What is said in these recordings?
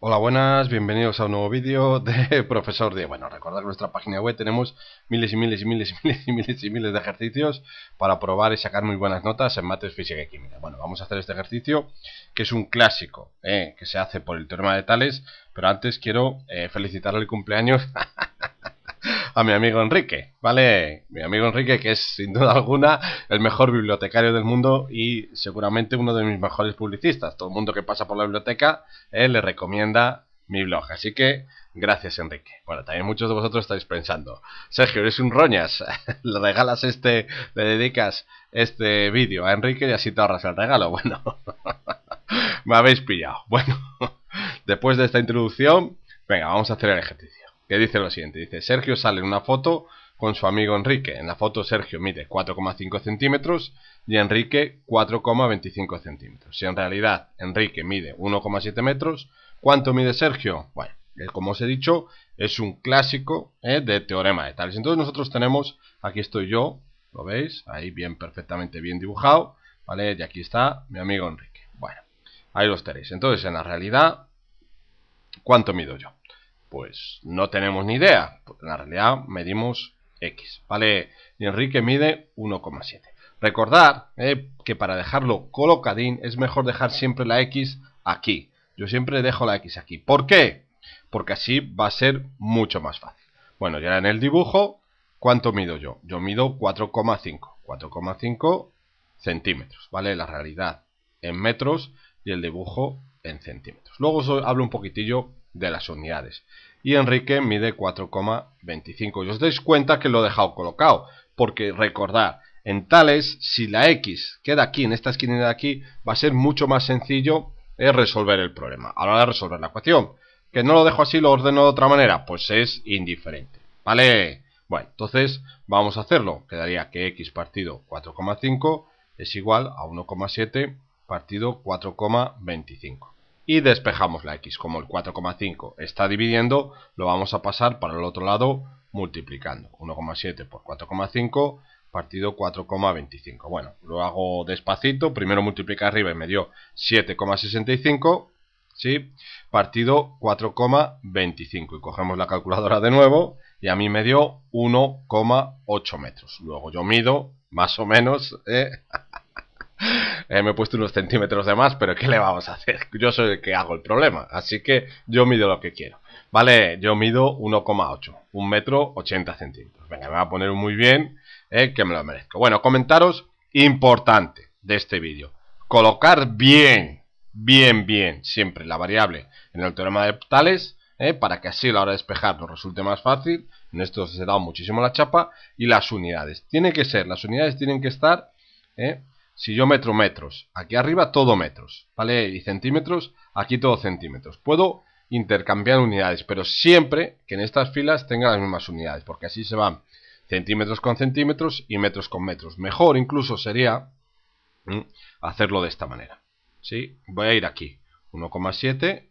Hola, buenas, bienvenidos a un nuevo vídeo de Profesor de... Bueno, recordad que nuestra página web tenemos miles y miles y miles y miles y miles y miles de ejercicios para probar y sacar muy buenas notas en mates, física y química. Bueno, vamos a hacer este ejercicio que es un clásico, eh, que se hace por el teorema de Tales, pero antes quiero eh, felicitar el cumpleaños a mi amigo Enrique, ¿vale? Mi amigo Enrique, que es sin duda alguna el mejor bibliotecario del mundo y seguramente uno de mis mejores publicistas. Todo el mundo que pasa por la biblioteca él eh, le recomienda mi blog. Así que gracias, Enrique. Bueno, también muchos de vosotros estáis pensando, Sergio, eres un roñas, le regalas este, le dedicas este vídeo a Enrique y así te ahorras el regalo. Bueno, me habéis pillado. Bueno, después de esta introducción, venga, vamos a hacer el ejercicio que dice lo siguiente. Dice, Sergio sale en una foto con su amigo Enrique. En la foto Sergio mide 4,5 centímetros y Enrique 4,25 centímetros. Si en realidad Enrique mide 1,7 metros, ¿cuánto mide Sergio? Bueno, como os he dicho, es un clásico ¿eh? de teorema de Tales. Entonces nosotros tenemos, aquí estoy yo, lo veis, ahí bien perfectamente bien dibujado, ¿vale? Y aquí está mi amigo Enrique. Bueno, ahí los tenéis. Entonces en la realidad, ¿cuánto mido yo? Pues no tenemos ni idea. En la realidad medimos X, ¿vale? Y Enrique mide 1,7. Recordar eh, que para dejarlo colocadín es mejor dejar siempre la X aquí. Yo siempre dejo la X aquí. ¿Por qué? Porque así va a ser mucho más fácil. Bueno, ya en el dibujo, ¿cuánto mido yo? Yo mido 4,5. 4,5 centímetros, ¿vale? La realidad en metros y el dibujo centímetros. Luego os hablo un poquitillo de las unidades. Y Enrique mide 4,25. Y os dais cuenta que lo he dejado colocado, porque recordad, en tales, si la X queda aquí, en esta esquina de aquí, va a ser mucho más sencillo eh, resolver el problema, Ahora de resolver la ecuación. Que no lo dejo así, lo ordeno de otra manera, pues es indiferente. ¿Vale? Bueno, entonces vamos a hacerlo. Quedaría que x partido 4,5 es igual a 1,7 partido 4,25 y despejamos la x. Como el 4,5 está dividiendo, lo vamos a pasar para el otro lado multiplicando. 1,7 por 4,5 partido 4,25. Bueno, lo hago despacito. Primero multiplica arriba y me dio 7,65. ¿Sí? Partido 4,25. Y cogemos la calculadora de nuevo y a mí me dio 1,8 metros. Luego yo mido más o menos... ¿eh? Eh, me he puesto unos centímetros de más, pero ¿qué le vamos a hacer? Yo soy el que hago el problema, así que yo mido lo que quiero. Vale, yo mido 1,8, un metro 80 centímetros. Venga, me va a poner muy bien, eh, que me lo merezco. Bueno, comentaros importante de este vídeo. Colocar bien, bien, bien, siempre la variable en el teorema de Tales, eh, para que así a la hora de despejar nos resulte más fácil. En esto se da muchísimo la chapa. Y las unidades. Tiene que ser, las unidades tienen que estar si yo metro metros, aquí arriba todo metros, ¿vale? Y centímetros, aquí todo centímetros. Puedo intercambiar unidades, pero siempre que en estas filas tengan las mismas unidades, porque así se van centímetros con centímetros y metros con metros. Mejor incluso sería hacerlo de esta manera. ¿Sí? Voy a ir aquí. 1,7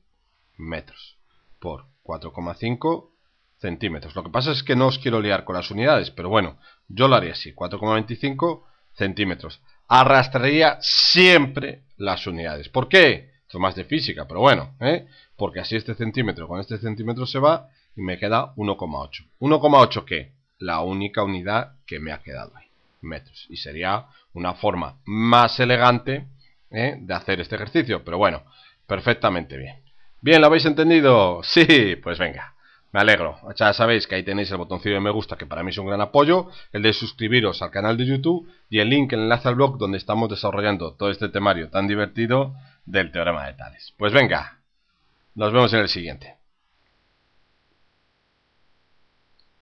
metros por 4,5 centímetros. Lo que pasa es que no os quiero liar con las unidades, pero bueno, yo lo haría así. 4,25 centímetros. Arrastraría siempre las unidades. ¿Por qué? Esto más de física, pero bueno, ¿eh? porque así este centímetro con este centímetro se va y me queda 1,8. ¿1,8 qué? La única unidad que me ha quedado ahí, metros. Y sería una forma más elegante ¿eh? de hacer este ejercicio, pero bueno, perfectamente bien. Bien, ¿lo habéis entendido? Sí, pues venga. Me alegro. Ya sabéis que ahí tenéis el botoncillo de me gusta, que para mí es un gran apoyo, el de suscribiros al canal de YouTube y el link, el enlace al blog donde estamos desarrollando todo este temario tan divertido del teorema de Tales. Pues venga, nos vemos en el siguiente.